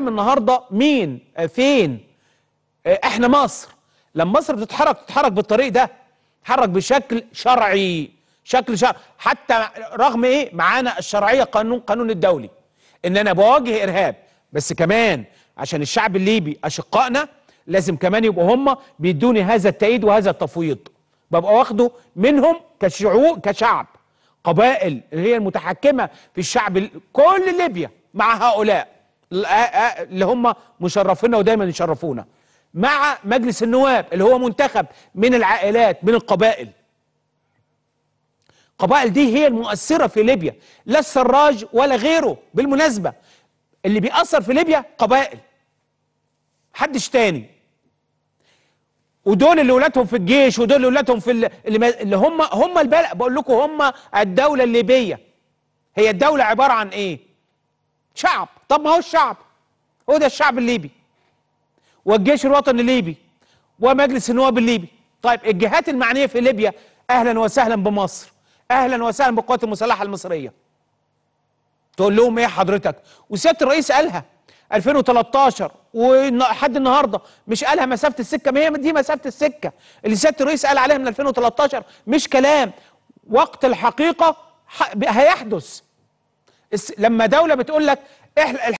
بتتكلم النهارده مين فين آه، احنا مصر لما مصر بتتحرك تتحرك بالطريق ده تتحرك بشكل شرعي شكل شرعي حتى رغم ايه معانا الشرعيه قانون قانون الدولي ان انا بواجه ارهاب بس كمان عشان الشعب الليبي اشقائنا لازم كمان يبقوا هم بيدوني هذا التأييد وهذا التفويض ببقى واخده منهم كشعوب كشعب قبائل هي المتحكمه في الشعب كل ليبيا مع هؤلاء اللي هم مشرفينا ودايما يشرفونا مع مجلس النواب اللي هو منتخب من العائلات من القبائل القبائل دي هي المؤثرة في ليبيا لا السراج ولا غيره بالمناسبة اللي بيأثر في ليبيا قبائل حدش تاني ودول اللي ولادهم في الجيش ودول اللي ولادهم في اللي هم هم البلد بقول لكم هم الدولة الليبية هي الدولة عبارة عن ايه شعب طب ما هو الشعب هو ده الشعب الليبي والجيش الوطني الليبي ومجلس النواب الليبي طيب الجهات المعنيه في ليبيا اهلا وسهلا بمصر اهلا وسهلا بالقوات المسلحه المصريه تقول لهم ايه حضرتك وسياده الرئيس قالها 2013 ولحد النهارده مش قالها مسافه السكه ما هي دي مسافه السكه اللي سياده الرئيس قال عليها من 2013 مش كلام وقت الحقيقه هيحدث لما دوله بتقول لك